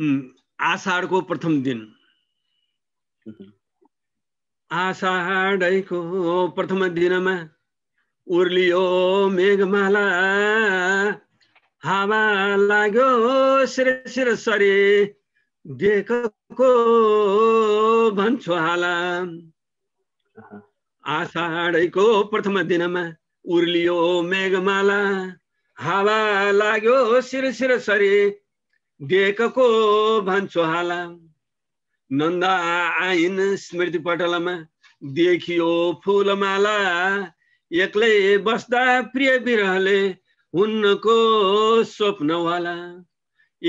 हम्म, आषाढ़ को प्रथम दिन हम्म। आषाढ़ प्रथम दिन में उर्लियो मेघमाला हावा लगो सिर सिर सरी को भन्छु हाला को प्रथम दिन में उर्लियो मेघमाला हावा लगो सिर सिर सरी दिएको भन्छु हाला नन्द आइन स्मृति पटलमा देखियो फुलमाला एक्लै बस्दा प्रिय बिरहले हुन्नको स्वप्नवाला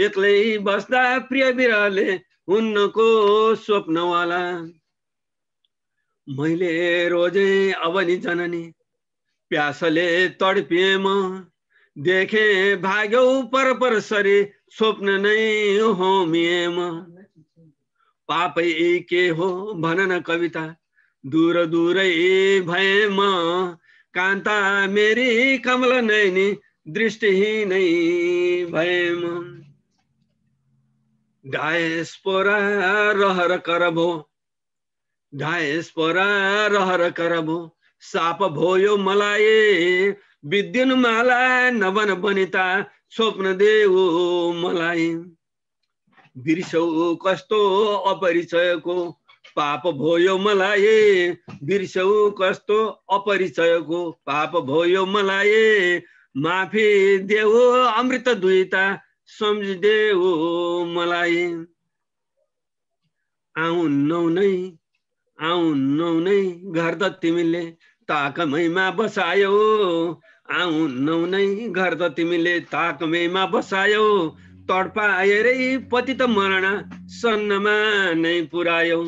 एक्लै बस्दा प्रिय बिरहले हुन्नको स्वप्नवाला मैले रोजे अब नि जननी प्यासले तडपिए म देखे भाग्यौ परपर सरी स्वप्न नहीं हो मियम पाप एके हो भनन कविता दूर दूर ए भय कांता मेरी कमल नैनी दृष्टि ही नहीं भय रहर करभो डायस्पोरा रहर करभो साप भोयो मलाए विद्युन माला नवन बनिता स्वप्न देऊ मलाई बिर्सौ कस्तो अपरिचयको पाप भयो मलाई बिर्सौ कस्तो अपरिचयको पाप भयो मलाई माफी देऊ अमृत दुईता सम्झिदेऊ मलाई आउन नौ नै आउन नौ नै त तिमीले ताकमैमा बसायो आउनौ नै घर त तिमीले ताकमैमा बसायो तडपा आएरै पति त मरण सन्नमा नै पुर्यायौ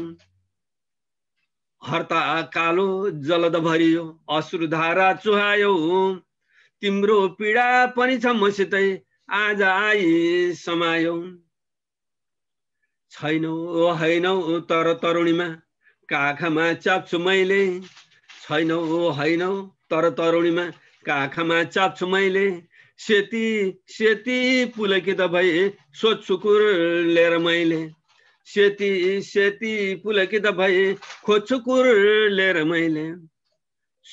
हर्ता कालो जलद भरियो अश्रुधारा चुहायो तिम्रो पीडा पनि छ मसितै आज आई समायौ छैनौ हैनौ तर तरुणीमा काखमा चाप्छु मैले छैनौ ओ तर तरुणीमा काखामा चाप्छु मैले सेती सेती पुलकी पुलकित भए सोध्छुकुर लिएर मैले सेती सेती पुलकित त खोज्छु कुर लिएर मैले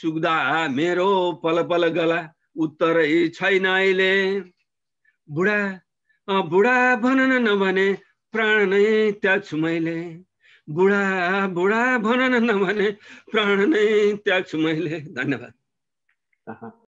सुक्दा मेरो पल पल गला उत्तरै छैन अहिले बुढा बुढा भन न नभने प्राण नै त्याग्छु मैले बुढा बुढा भन न प्राण नै त्याग्छु मैले धन्यवाद